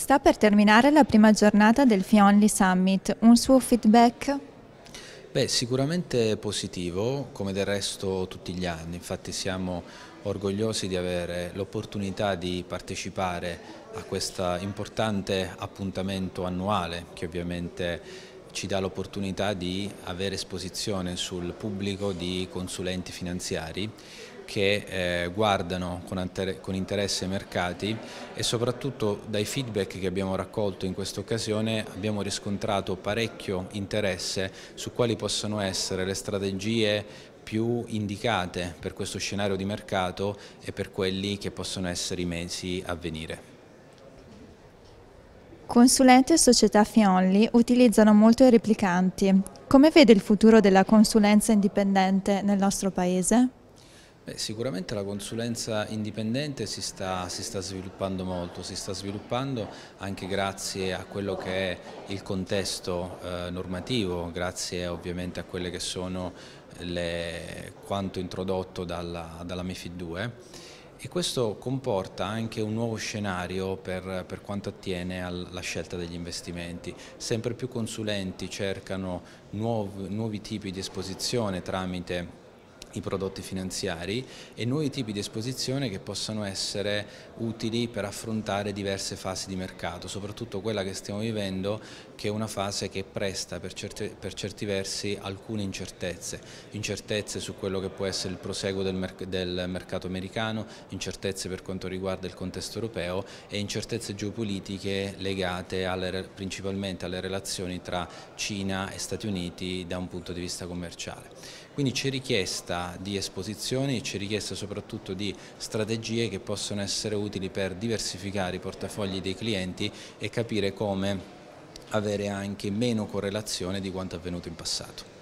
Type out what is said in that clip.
Sta per terminare la prima giornata del Fionli Summit, un suo feedback? Beh, sicuramente positivo, come del resto tutti gli anni, infatti siamo orgogliosi di avere l'opportunità di partecipare a questo importante appuntamento annuale che ovviamente ci dà l'opportunità di avere esposizione sul pubblico di consulenti finanziari che eh, guardano con, con interesse i mercati e soprattutto dai feedback che abbiamo raccolto in questa occasione abbiamo riscontrato parecchio interesse su quali possono essere le strategie più indicate per questo scenario di mercato e per quelli che possono essere i mesi a venire. Consulenti e società Fionli utilizzano molto i replicanti. Come vede il futuro della consulenza indipendente nel nostro Paese? Beh, sicuramente la consulenza indipendente si sta, si sta, sviluppando molto, si sta sviluppando anche grazie a quello che è il contesto eh, normativo, grazie ovviamente a quelle che sono le, quanto introdotto dalla, dalla MIFID 2 e questo comporta anche un nuovo scenario per, per quanto attiene alla scelta degli investimenti. Sempre più consulenti cercano nuovi, nuovi tipi di esposizione tramite i prodotti finanziari e nuovi tipi di esposizione che possano essere utili per affrontare diverse fasi di mercato, soprattutto quella che stiamo vivendo che è una fase che presta per certi, per certi versi alcune incertezze, incertezze su quello che può essere il proseguo del, merc del mercato americano, incertezze per quanto riguarda il contesto europeo e incertezze geopolitiche legate alle, principalmente alle relazioni tra Cina e Stati Uniti da un punto di vista commerciale. Quindi c'è richiesta di esposizioni, c'è richiesta soprattutto di strategie che possono essere utili per diversificare i portafogli dei clienti e capire come avere anche meno correlazione di quanto avvenuto in passato.